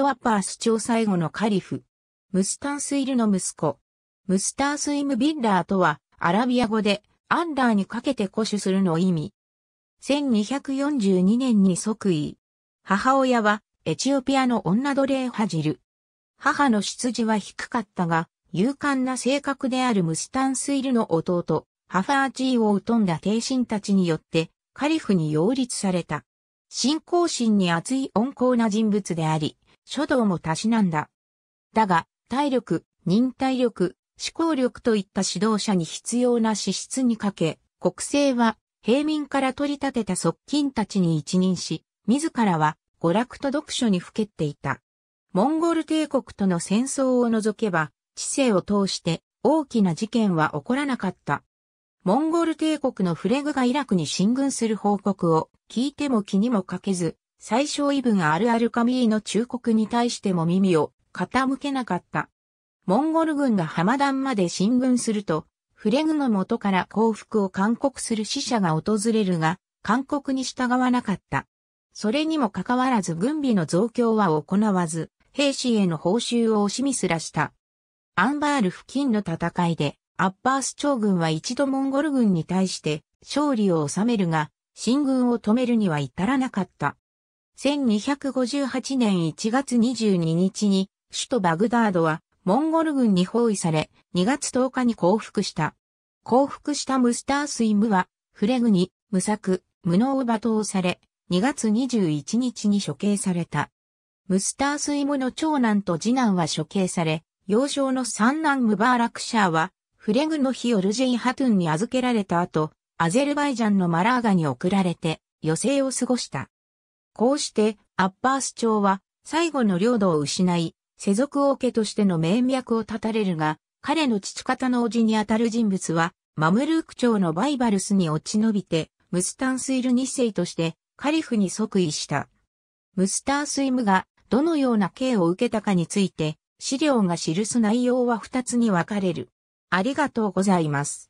ト・アッパース朝最後のカリフ。ムスタンスイルの息子。ムスタースイム・ビッラーとは、アラビア語で、アンダーにかけて固守するの意味。1242年に即位。母親は、エチオピアの女奴隷ハジル。母の出自は低かったが、勇敢な性格であるムスタンスイルの弟、ハファーチーを疎んだ帝臣たちによって、カリフに擁立された。信仰心に厚い温厚な人物であり、書道もたしなんだ。だが、体力、忍耐力、思考力といった指導者に必要な資質にかけ、国政は平民から取り立てた側近たちに一任し、自らは娯楽と読書にふけっていた。モンゴル帝国との戦争を除けば、知性を通して大きな事件は起こらなかった。モンゴル帝国のフレグがイラクに進軍する報告を聞いても気にもかけず、最小イブがあるアルカミーの忠告に対しても耳を傾けなかった。モンゴル軍が浜段まで進軍すると、フレグの元から降伏を勧告する死者が訪れるが、勧告に従わなかった。それにもかかわらず軍備の増強は行わず、兵士への報酬を惜しみすらした。アンバール付近の戦いで、アッバース長軍は一度モンゴル軍に対して勝利を収めるが、進軍を止めるには至らなかった。1258年1月22日に首都バグダードはモンゴル軍に包囲され2月10日に降伏した。降伏したムスタースイムはフレグに無策、無能を罵倒され2月21日に処刑された。ムスタースイムの長男と次男は処刑され、幼少の三男ムバーラクシャーはフレグの日をルジェイハトゥンに預けられた後、アゼルバイジャンのマラーガに送られて余生を過ごした。こうして、アッパース朝は、最後の領土を失い、世俗王家としての名脈を立たれるが、彼の父方の叔父にあたる人物は、マムルーク朝のバイバルスに落ち延びて、ムスタンスイル2世として、カリフに即位した。ムスタースイムが、どのような刑を受けたかについて、資料が記す内容は2つに分かれる。ありがとうございます。